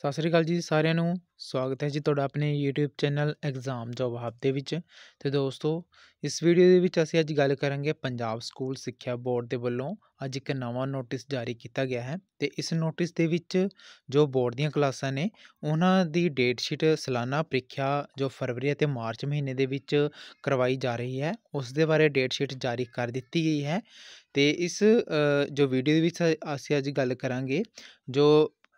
ਸਤਿ ਸ੍ਰੀ ਅਕਾਲ ਜੀ ਸਾਰਿਆਂ ਨੂੰ ਸਵਾਗਤ ਹੈ ਜੀ ਤੁਹਾਡਾ ਆਪਣੇ YouTube channel exam job hub ਦੇ ਵਿੱਚ ਤੇ ਦੋਸਤੋ ਇਸ ਵੀਡੀਓ ਦੇ ਵਿੱਚ ਅਸੀਂ ਅੱਜ ਗੱਲ ਕਰਾਂਗੇ ਪੰਜਾਬ ਸਕੂਲ ਸਿੱਖਿਆ ਬੋਰਡ ਦੇ ਵੱਲੋਂ ਅੱਜ ਇੱਕ ਨਵਾਂ ਨੋਟਿਸ ਜਾਰੀ ਕੀਤਾ ਗਿਆ ਹੈ ਤੇ ਇਸ ਨੋਟਿਸ ਦੇ ਵਿੱਚ ਜੋ ਬੋਰਡ ਦੀਆਂ ਕਲਾਸਾਂ ਨੇ ਉਹਨਾਂ ਦੀ ਡੇਟ ਸ਼ੀਟ ਸਾਲਾਨਾ ਪ੍ਰੀਖਿਆ ਜੋ ਫਰਵਰੀ ਅਤੇ ਮਾਰਚ ਮਹੀਨੇ ਦੇ ਵਿੱਚ ਕਰਵਾਈ ਜਾ ਰਹੀ ਹੈ ਉਸ ਦੇ ਬਾਰੇ ਡੇਟ ਸ਼ੀਟ ਜਾਰੀ ਕਰ ਦਿੱਤੀ ਗਈ ਹੈ ਤੇ ਇਸ ਜੋ ਵੀਡੀਓ ਦੇ ਵਿੱਚ ਅਸੀਂ ਅੱਜ ਗੱਲ ਕਰਾਂਗੇ ਜੋ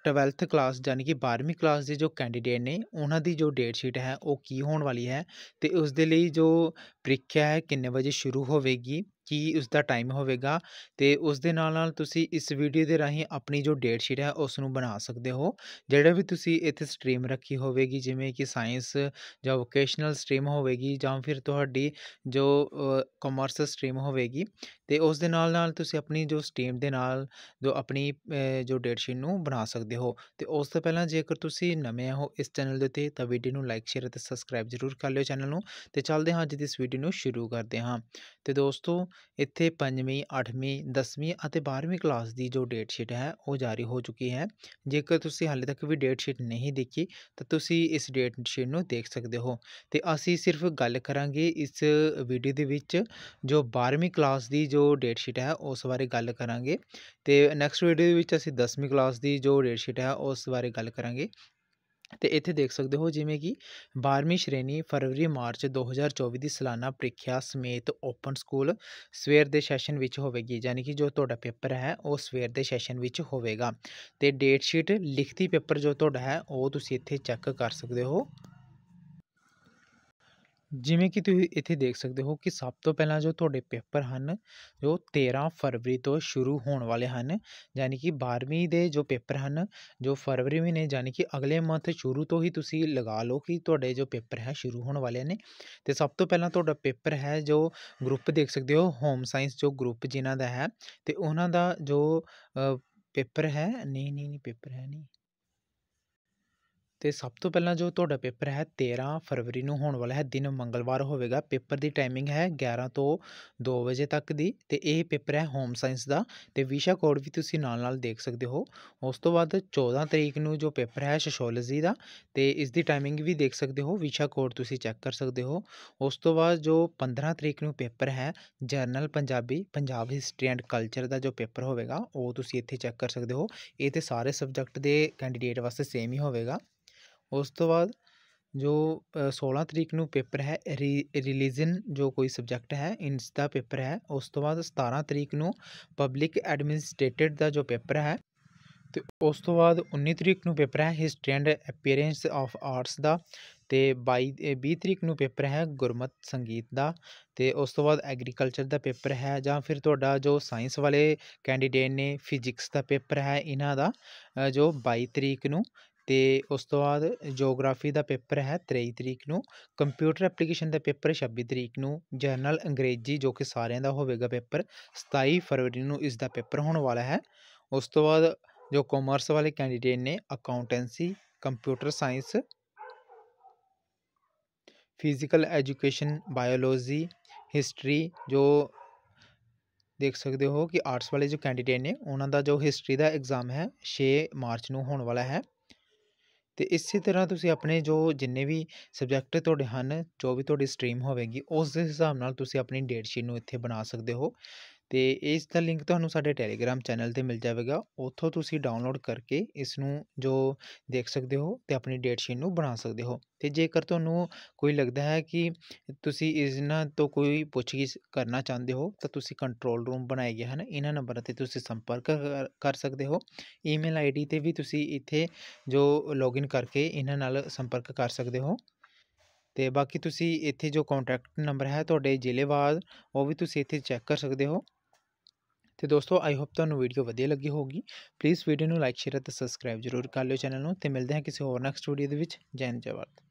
ਟਵੈਲਥ ਕਲਾਸ ਯਾਨੀ ਕਿ 12ਵੀਂ ਕਲਾਸ ਦੇ ਜੋ ਕੈਂਡੀਡੇਟ ਨੇ ਉਹਨਾਂ ਦੀ ਜੋ ਡੇਟ ਸ਼ੀਟ ਹੈ ਉਹ ਕੀ ਹੋਣ ਵਾਲੀ ਹੈ ਅਤੇ ਉਸ ਦੇ ਲਈ ਜੋ ਪ੍ਰੀਖਿਆ ਹੈ ਕਿੰਨੇ ਵਜੇ ਸ਼ੁਰੂ ਹੋਵੇਗੀ ਕੀ ਉਸ ਦਾ ਟਾਈਮ ਹੋਵੇਗਾ ਤੇ ਉਸ ਦੇ ਨਾਲ ਨਾਲ ਤੁਸੀਂ ਇਸ ਵੀਡੀਓ ਦੇ ਰਾਹੀਂ ਆਪਣੀ ਜੋ ਡੇਟ ਸ਼ੀਟ ਹੈ ਉਸ ਨੂੰ ਬਣਾ ਸਕਦੇ ਹੋ ਜਿਹੜਾ ਵੀ ਤੁਸੀਂ ਇੱਥੇ ਸਟ੍ਰੀਮ ਰੱਖੀ ਹੋਵੇਗੀ ਜਿਵੇਂ ਕਿ ਸਾਇੰਸ ਜਾਂ ਵੋਕੇਸ਼ਨਲ ਸਟ੍ਰੀਮ ਹੋਵੇਗੀ ਜਾਂ ਫਿਰ ਤੁਹਾਡੀ ਜੋ ਕਮਰਸ ਸਟ੍ਰੀਮ ਹੋਵੇਗੀ ਤੇ ਉਸ ਦੇ ਨਾਲ ਨਾਲ ਤੁਸੀਂ ਆਪਣੀ ਜੋ ਸਟ੍ਰੀਮ ਦੇ ਨਾਲ ਜੋ ਆਪਣੀ ਜੋ ਡੇਟ ਸ਼ੀਟ ਨੂੰ ਬਣਾ ਸਕਦੇ ਹੋ ਤੇ ਉਸ ਤੋਂ ਪਹਿਲਾਂ ਜੇਕਰ ਤੁਸੀਂ ਨਵੇਂ ਹੋ ਇਸ ਚੈਨਲ ਦੇ ਉੱਤੇ ਤਾਂ ਵੀਡੀਓ ਨੂੰ ਲਾਈਕ ਸ਼ੇਅਰ ਅਤੇ ਸਬਸਕ੍ਰਾਈਬ ਜ਼ਰੂਰ ਕਰ ਲਿਓ ਚੈਨਲ ਨੂੰ ਤੇ ਚੱਲਦੇ ਹਾਂ ਅੱਜ ਦੀ ਇਸ ਵੀਡੀਓ ਨੂੰ ਸ਼ੁਰੂ ਕਰਦੇ ਹਾਂ ਤੇ ਦੋਸਤੋ ਇੱਥੇ ਪੰਜਵੀਂ ਅੱਠਵੀਂ ਦਸਵੀਂ ਅਤੇ 12ਵੀਂ ਕਲਾਸ ਦੀ ਜੋ ਡੇਟ ਸ਼ੀਟ ਹੈ ਉਹ ਜਾਰੀ ਹੋ ਚੁੱਕੀ ਹੈ ਜੇਕਰ ਤੁਸੀਂ ਹਾਲੇ ਤੱਕ ਵੀ ਡੇਟ ਸ਼ੀਟ ਨਹੀਂ ਦੇਖੀ ਤਾਂ ਤੁਸੀਂ ਇਸ ਡੇਟ ਸ਼ੀਟ ਨੂੰ ਦੇਖ ਸਕਦੇ ਹੋ ਤੇ ਅਸੀਂ ਸਿਰਫ ਗੱਲ ਕਰਾਂਗੇ ਇਸ ਵੀਡੀਓ ਦੇ ਵਿੱਚ ਜੋ 12ਵੀਂ ਕਲਾਸ ਦੀ ਜੋ ਡੇਟ ਸ਼ੀਟ ਹੈ ਉਸ ਬਾਰੇ ਗੱਲ ਕਰਾਂਗੇ ਤੇ ਨੈਕਸਟ ਵੀਡੀਓ ਦੇ ਵਿੱਚ ਅਸੀਂ 10ਵੀਂ ਕਲਾਸ ਦੀ ਜੋ ਡੇਟ ਸ਼ੀਟ ਹੈ ਉਸ ਬਾਰੇ ਗੱਲ ਕਰਾਂਗੇ ਤੇ ਇੱਥੇ ਦੇਖ ਸਕਦੇ ਹੋ ਜਿਵੇਂ ਕਿ 12ਵੀਂ ਸ਼੍ਰੇਣੀ ਫਰਵਰੀ ਮਾਰਚ 2024 ਦੀ ਸਾਲਾਨਾ ਪ੍ਰੀਖਿਆ ਸਮੇਤ ਓਪਨ ਸਕੂਲ ਸਵੇਰ ਦੇ ਸੈਸ਼ਨ ਵਿੱਚ ਹੋਵੇਗੀ ਯਾਨੀ ਕਿ ਜੋ ਤੁਹਾਡਾ ਪੇਪਰ ਹੈ ਉਹ ਸਵੇਰ ਦੇ ਸੈਸ਼ਨ ਵਿੱਚ ਹੋਵੇਗਾ ਤੇ ਡੇਟ ਸ਼ੀਟ ਲਿਖਤੀ ਪੇਪਰ ਜੋ ਤੁਹਾਡਾ ਹੈ ਉਹ ਤੁਸੀਂ ਇੱਥੇ ਚੈੱਕ ਕਰ ਸਕਦੇ ਹੋ ਜਿਵੇਂ ਕਿ ਤੁਸੀਂ ਇੱਥੇ ਦੇਖ ਸਕਦੇ ਹੋ ਕਿ ਸਭ ਤੋਂ ਪਹਿਲਾਂ ਜੋ ਤੁਹਾਡੇ ਪੇਪਰ ਹਨ ਜੋ 13 ਫਰਵਰੀ ਤੋਂ ਸ਼ੁਰੂ ਹੋਣ ਵਾਲੇ ਹਨ ਯਾਨੀ ਕਿ 12ਵੀਂ ਦੇ ਜੋ ਪੇਪਰ ਹਨ ਜੋ ਫਰਵਰੀ ਮਹੀਨੇ ਯਾਨੀ ਕਿ ਅਗਲੇ ਮੰਥ ਸ਼ੁਰੂ ਤੋਂ ਹੀ ਤੁਸੀਂ ਲਗਾ ਲਓ ਕਿ ਤੁਹਾਡੇ ਜੋ ਪੇਪਰ ਹੈ ਸ਼ੁਰੂ ਹੋਣ ਵਾਲੇ ਨੇ ਤੇ ਸਭ ਤੋਂ ਪਹਿਲਾਂ ਤੁਹਾਡਾ ਪੇਪਰ ਹੈ ਜੋ ਗਰੁੱਪ ਦੇਖ ਸਕਦੇ ਹੋ ਹੋਮ ਸਾਇੰਸ ਜੋ ਗਰੁੱਪ ਜਿਨ੍ਹਾਂ ਦਾ ਹੈ ਤੇ ਉਹਨਾਂ ਦਾ ਜੋ ਪੇਪਰ ਹੈ ਨਹੀਂ ਨਹੀਂ ਨਹੀਂ ਪੇਪਰ ਹੈ ਨਹੀਂ ਤੇ ਸਭ ਤੋਂ ਪਹਿਲਾਂ ਜੋ ਤੁਹਾਡਾ ਪੇਪਰ ਹੈ 13 ਫਰਵਰੀ ਨੂੰ ਹੋਣ ਵਾਲਾ ਹੈ ਦਿਨ ਮੰਗਲਵਾਰ ਹੋਵੇਗਾ ਪੇਪਰ ਦੀ ਟਾਈਮਿੰਗ ਹੈ 11 ਤੋਂ 2 ਵਜੇ ਤੱਕ ਦੀ ਤੇ ਇਹ ਪੇਪਰ ਹੈ ਹੋਮ ਸਾਇੰਸ ਦਾ ਤੇ ਵਿਸ਼ਾ ਕੋਡ ਵੀ ਤੁਸੀਂ ਨਾਲ ਨਾਲ ਦੇਖ ਸਕਦੇ ਹੋ ਉਸ ਤੋਂ ਬਾਅਦ 14 ਤਰੀਕ ਨੂੰ ਜੋ ਪੇਪਰ ਹੈ ਸੋਸ਼ੋਲੋਜੀ ਦਾ ਤੇ ਇਸ ਦੀ ਟਾਈਮਿੰਗ ਵੀ ਦੇਖ ਸਕਦੇ ਹੋ ਵਿਸ਼ਾ ਕੋਡ ਤੁਸੀਂ ਚੈੱਕ ਕਰ ਸਕਦੇ ਹੋ ਉਸ ਤੋਂ ਬਾਅਦ ਜੋ 15 ਤਰੀਕ ਨੂੰ ਪੇਪਰ ਹੈ general Punjabi Punjab history and culture ਦਾ ਜੋ ਪੇਪਰ ਹੋਵੇਗਾ ਉਹ ਤੁਸੀਂ ਇੱਥੇ ਚੈੱਕ ਕਰ ਸਕਦੇ ਹੋ ਇਹ ਤੇ ਸਾਰੇ ਸਬਜੈਕਟ ਦੇ ਕੈਂਡੀਡੇਟ ਵਾਸਤੇ ਸੇਮ ਹੀ ਹੋਵੇਗਾ ਉਸ ਤੋਂ ਬਾਅਦ ਜੋ 16 ਤਰੀਕ ਨੂੰ ਪੇਪਰ ਹੈ ਰਿਲੀਜ਼ਨ ਜੋ ਕੋਈ ਸਬਜੈਕਟ ਹੈ ਇਨਸ ਦਾ ਪੇਪਰ ਹੈ ਉਸ ਤੋਂ ਬਾਅਦ 17 ਤਰੀਕ ਨੂੰ ਪਬਲਿਕ ਐਡਮਿਨਿਸਟ੍ਰੇਟਿਡ ਦਾ ਜੋ ਪੇਪਰ ਹੈ ਤੇ ਉਸ ਤੋਂ ਬਾਅਦ 19 ਤਰੀਕ ਨੂੰ ਪੇਪਰ ਹੈ history and appearance of arts ਦਾ ਤੇ 22 20 ਤਰੀਕ ਨੂੰ ਪੇਪਰ ਹੈ ਗੁਰਮਤ ਸੰਗੀਤ ਦਾ ਤੇ ਉਸ ਤੋਂ ਬਾਅਦ ਐਗਰੀਕਲਚਰ ਦਾ ਪੇਪਰ ਹੈ ਜਾਂ ਫਿਰ ਤੁਹਾਡਾ ਜੋ ਸਾਇੰਸ ਵਾਲੇ ਕੈਂਡੀਡੇਟ ਨੇ ਫਿਜ਼ਿਕਸ ਦਾ ਪੇਪਰ ਹੈ ਇਹਨਾਂ ਦਾ ਜੋ 22 ਤਰੀਕ ਨੂੰ ਅਤੇ ਉਸ ਤੋਂ ਬਾਅਦ ਜੀਓਗ੍ਰਾਫੀ ਦਾ ਪੇਪਰ ਹੈ ਤੇਈ ਤਰੀਕ ਨੂੰ ਕੰਪਿਊਟਰ ਐਪਲੀਕੇਸ਼ਨ ਦਾ ਪੇਪਰ ਛੱਬੀ ਤਰੀਕ ਨੂੰ ਜਨਰਲ ਅੰਗਰੇਜ਼ੀ ਜੋ ਕਿ ਸਾਰਿਆਂ ਦਾ ਹੋਵੇਗਾ ਪੇਪਰ ਸਤਾਈ ਫਰਵਰੀ ਨੂੰ ਇਸ ਦਾ ਪੇਪਰ ਹੋਣ ਵਾਲਾ ਹੈ ਉਸ ਤੋਂ ਬਾਅਦ ਜੋ ਕਾਮਰਸ ਵਾਲੇ ਕੈਂਡੀਡੇਟ ਨੇ accountancy computer science physical education biology history ਜੋ ਦੇਖ ਸਕਦੇ ਹੋ ਕਿ ਆਰਟਸ ਵਾਲੇ ਜੋ ਕੈਂਡੀਡੇਟ ਨੇ ਉਹਨਾਂ ਦਾ ਜੋ ਹਿਸਟਰੀ ਦਾ ਐਗਜ਼ਾਮ ਹੈ 6 ਮਾਰਚ ਨੂੰ ਹੋਣ ਵਾਲਾ ਹੈ ਤੇ ਇਸੇ ਤਰ੍ਹਾਂ ਤੁਸੀਂ ਆਪਣੇ ਜੋ ਜਿੰਨੇ ਵੀ ਸਬਜੈਕਟ ਤੁਹਾਡੇ ਹਨ ਜੋ ਵੀ ਤੁਹਾਡੀ ਸਟਰੀਮ ਹੋਵੇਗੀ ਉਸ ਦੇ ਹਿਸਾਬ ਨਾਲ ਤੁਸੀਂ ਆਪਣੀ ਡੇਟ ਸ਼ੀਟ ਨੂੰ ਇੱਥੇ ਬਣਾ ਸਕਦੇ ਹੋ ਤੇ ਇਸ ਦਾ ਲਿੰਕ ਤੁਹਾਨੂੰ ਸਾਡੇ ਟੈਲੀਗ੍ਰam ਚੈਨਲ ਤੇ ਮਿਲ ਜਾਵੇਗਾ ਉੱਥੋਂ ਤੁਸੀਂ ਡਾਊਨਲੋਡ ਕਰਕੇ ਇਸ ਨੂੰ ਜੋ ਦੇਖ ਸਕਦੇ ਹੋ ਤੇ ਆਪਣੀ ਡੇਟ ਸ਼ੀਟ ਨੂੰ ਬਣਾ ਸਕਦੇ ਹੋ ਤੇ ਜੇਕਰ ਤੁਹਾਨੂੰ ਕੋਈ ਲੱਗਦਾ ਹੈ ਕਿ ਤੁਸੀਂ ਇਸ ਨਾਲ ਤੋਂ ਕੋਈ ਪੁੱਛਗਿੱਛ ਕਰਨਾ ਚਾਹੁੰਦੇ ਹੋ ਤਾਂ ਤੁਸੀਂ ਕੰਟਰੋਲ ਰੂਮ ਬਣਾਏ ਗਏ ਹਨ ਇਹਨਾਂ ਨੰਬਰਾਂ ਤੇ ਤੁਸੀਂ ਸੰਪਰਕ ਕਰ ਸਕਦੇ ਹੋ ਈਮੇਲ ਆਈਡੀ ਤੇ ਵੀ ਤੁਸੀਂ ਇੱਥੇ ਜੋ ਲੌਗਇਨ ਕਰਕੇ ਇਹਨਾਂ ਨਾਲ ਸੰਪਰਕ ਕਰ ਸਕਦੇ ਹੋ ਤੇ ਬਾਕੀ ਤੁਸੀਂ ਇੱਥੇ ਜੋ ਕੰਟੈਕਟ ਨੰਬਰ ਹੈ ਤੁਹਾਡੇ ਜ਼ਿਲ੍ਹੇਵਾਰ ਉਹ ਵੀ ਤੁਸੀਂ ਇੱਥੇ ਚੈੱਕ ਕਰ ਸਕਦੇ ਹੋ ਤੇ ਦੋਸਤੋ ਆਈ ਹੋਪ ਤੁਹਾਨੂੰ ਵੀਡੀਓ ਵਧੀਆ ਲੱਗੀ ਹੋਊਗੀ ਪਲੀਜ਼ ਵੀਡੀਓ ਨੂੰ ਲਾਈਕ ਸ਼ੇਅਰ ਅਤੇ ਸਬਸਕ੍ਰਾਈਬ ਜ਼ਰੂਰ ਕਰ ਲਿਓ ਚੈਨਲ ਨੂੰ ਤੇ ਮਿਲਦੇ ਹਾਂ ਕਿਸੇ ਹੋਰ ਨੈਕਸਟ ਵੀਡੀਓ ਦੇ ਵਿੱਚ ਜੈਨ ਜਵਾਰ